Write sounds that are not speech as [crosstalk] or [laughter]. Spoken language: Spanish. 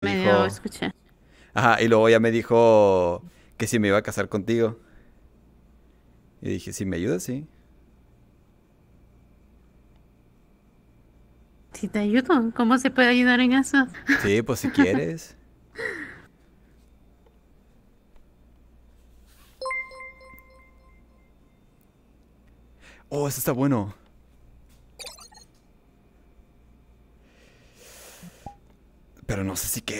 Me dijo, escuché. Ajá, y luego ya me dijo que si me iba a casar contigo. Y dije, si me ayudas, sí. Si te ayudo, ¿cómo se puede ayudar en eso? Sí, pues si [laughs] quieres. oh, eso está bueno. pero no sé si que